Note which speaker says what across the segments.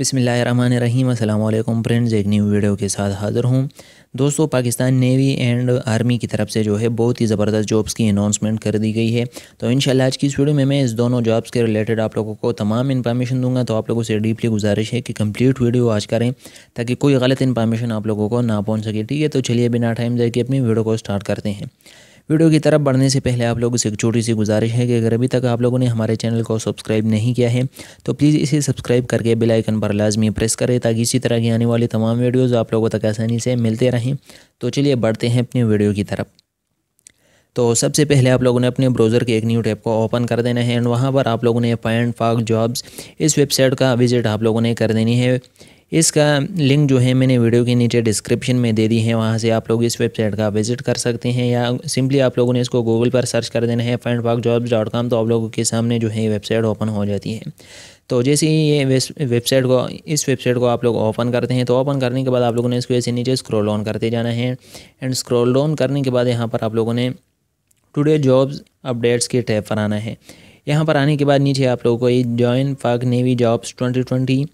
Speaker 1: अस्सलाम वालेकुम फ्रेंड्स एक न्यू वीडियो के साथ हाज़िर हूँ दोस्तों पाकिस्तान नेवी एंड आर्मी की तरफ से जो है बहुत ही ज़बरदस्त जॉब्स की अनाउंसमेंट कर दी गई है तो इन आज की इस वीडियो में मैं इस दोनों जॉब्स के रिलेटेड आप लोगों को तमाम इन्फॉर्मेशन दूंगा तो आप लोगों से डीपली गुजारिश है कि कम्प्लीट वीडियो आज करें ताकि कोई गलत इन्फॉर्मेशन आप लोगों को ना पहुँच सके ठीक है तो चलिए बिना टाइम दे के अपनी वीडियो को स्टार्ट करते हैं वीडियो की तरफ बढ़ने से पहले आप लोगों से एक छोटी सी गुजारिश है कि अगर अभी तक आप लोगों ने हमारे चैनल को सब्सक्राइब नहीं किया है तो प्लीज़ इसे सब्सक्राइब करके बेल आइकन पर लाजमी प्रेस करें ताकि इसी तरह की आने वाली तमाम वीडियोज़ आप लोगों तक आसानी से मिलते रहें तो चलिए बढ़ते हैं अपनी वीडियो की तरफ तो सबसे पहले आप लोगों ने अपने ब्राउज़र के एक न्यू टैब को ओपन कर देना है एंड वहाँ पर आप लोगों ने फाइंड फाक जॉब्स इस वेबसाइट का विज़िट आप लोगों ने कर देनी है इसका लिंक जो है मैंने वीडियो के नीचे डिस्क्रिप्शन में दे दी है वहाँ से आप लोग इस वेबसाइट का विजिट कर सकते हैं या सिंपली आप लोगों ने इसको गूगल पर सर्च कर देना है फाइंड पाक जॉब्स डॉट कॉम तो आप लोगों के सामने जो है वेबसाइट ओपन हो जाती है तो जैसे ही ये वेबसाइट को इस वेबसाइट को आप लोग ओपन करते हैं तो ओपन करने के बाद आप लोगों ने इसको ऐसे नीचे स्क्रोल डाउन करते जाना है एंड स्क्रोल डाउन करने के बाद यहाँ पर आप लोगों ने टुडे जॉब्स अपडेट्स के टैब पर आना है यहाँ पर आने के बाद नीचे आप लोगों को ये जॉइन पाक नेवी जॉब्स ट्वेंटी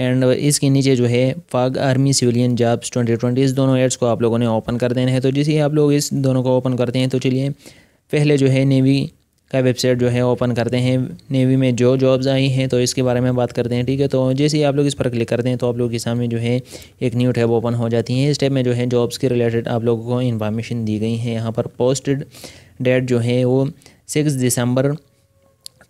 Speaker 1: एंड इसके नीचे जो है Pak army civilian jobs twenty twenty इस दोनों एड्स को आप लोगों ने ओपन कर देना है तो जैसे ही आप लोग इस दोनों को ओपन करते हैं तो चलिए पहले जो है नेवी का वेबसाइट जो है ओपन करते हैं नेवी में जो जॉब्स आई हैं तो इसके बारे में बात करते हैं ठीक है तो जैसे ही आप लोग इस पर क्लिक करते हैं तो आप लोग के सामने जो है एक न्यू टैब ओपन हो जाती है इस टैब में जो है जॉब्स के रिलेटेड आप लोगों को इन्फॉर्मेशन दी गई है यहाँ पर पोस्टेड डेट जो है वो सिक्स दिसंबर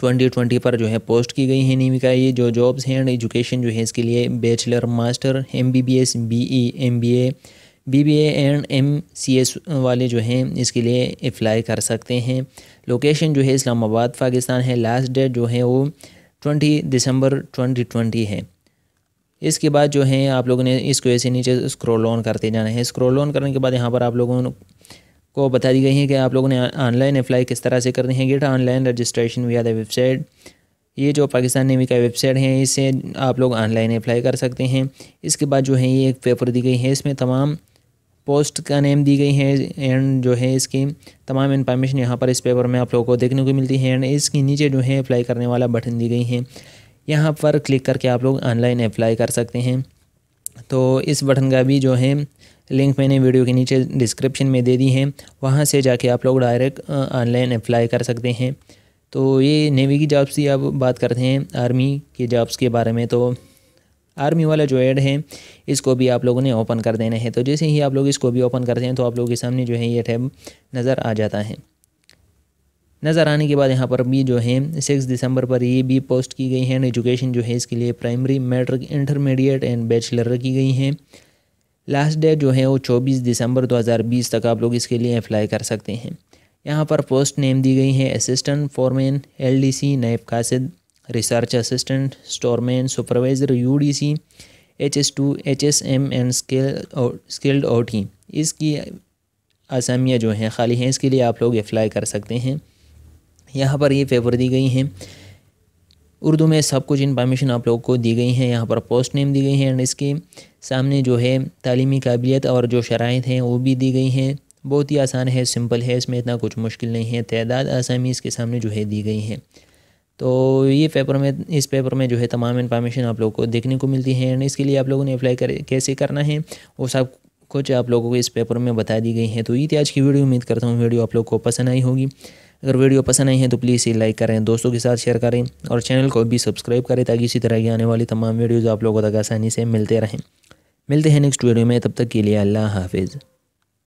Speaker 1: 2020 पर जो है पोस्ट की गई है नियमिका ये जो जॉब्स हैं एंड एजुकेशन जो है इसके लिए bachelor master M B B S B E M B A B B and M C S वाले जो हैं इसके लिए अप्लाई कर सकते हैं लोकेशन जो है इस्लामाबाद पाकिस्तान है लास्ट डेट जो है वो ट्वेंटी दिसंबर ट्वेंटी ट्वेंटी है इसके बाद जो है आप लोगों ने इसको ऐसे नीचे स्क्रॉल ऑन करते जाना है स्क्रॉल ऑन करने के बाद यहाँ पर आप लोगों को बता दी गई है कि आप लोगों ने ऑनलाइन अप्लाई किस तरह से करनी है get online registration V R website ये जो पाकिस्तान नेवी का वेबसाइट है इसे आप लोग ऑनलाइन अप्लाई कर सकते हैं इसके बाद जो है ये एक पेपर दी गई है इसमें तमाम पोस्ट का नेम दी गई है एंड जो है इसकी तमाम इन्फॉर्मेशन यहाँ पर इस पेपर में आप लोगों को देखने को मिलती है एंड इसके नीचे जो है अप्लाई करने वाला बटन दी गई है यहाँ पर क्लिक करके आप लोग ऑनलाइन अप्लाई कर सकते हैं तो इस बटन का भी जो है लिंक मैंने वीडियो के नीचे डिस्क्रिप्शन में दे दी है वहाँ से जाके आप लोग डायरेक्ट ऑनलाइन अप्लाई कर सकते हैं तो ये नेवी की जॉब्स की अब बात करते हैं आर्मी के जॉब्स के बारे में तो आर्मी वाला जो ऐड है इसको भी आप लोगों ने ओपन कर देना है तो जैसे ही आप लोग इसको भी ओपन करते हैं तो आप लोगों के सामने जो है ये टैब नज़र आ जाता है नज़र आने के बाद यहाँ पर भी जो है सिक्स दिसंबर पर ये भी पोस्ट की गई है एंड एजुकेशन जो है इसके लिए primary matric intermediate and bachelor की गई हैं लास्ट डेट जो है वो 24 दिसंबर 2020 तक आप लोग इसके लिए अप्लाई कर सकते हैं यहाँ पर पोस्ट नेम दी गई है असिस्टेंट डी एलडीसी नायब कासिद research assistant storeman supervisor UDC two H and skill और स्किल्ड ओटी इसकी आसामियाँ जो हैं खाली हैं इसके लिए आप लोग अप्लाई कर सकते हैं यहाँ पर ये पेपर दी गई हैं उर्दू में सब कुछ इन्फॉर्मेशन आप लोगों को दी गई हैं यहाँ पर पोस्ट नेम दी गई हैं एंड इसके सामने जो है तालीमी काबिलियत और जो शराइ हैं वो भी दी गई हैं बहुत ही आसान है सिंपल है इसमें इतना कुछ मुश्किल नहीं है तदाद आसामी इसके सामने जो है दी गई हैं तो ये पेपर में इस पेपर में जो है तमाम इन्फॉर्मेशन आप लोगों को देखने को मिलती है एंड इसके लिए आप लोगों ने अप्लाई कर कैसे करना है वो सब कुछ आप लोगों को इस पेपर में बता दी गई हैं तो ये थी आज की वीडियो उम्मीद करता हूँ वीडियो आप लोग को पसंद आई होगी अगर वीडियो पसंद आई है तो प्लीज़ इसे लाइक करें दोस्तों के साथ शेयर करें और चैनल को भी सब्सक्राइब करें ताकि इसी तरह की आने वाली तमाम वीडियोज़ आप लोगों तक आसानी से मिलते रहें मिलते हैं नेक्स्ट वीडियो में तब तक के लिए अल्लाह हाफिज़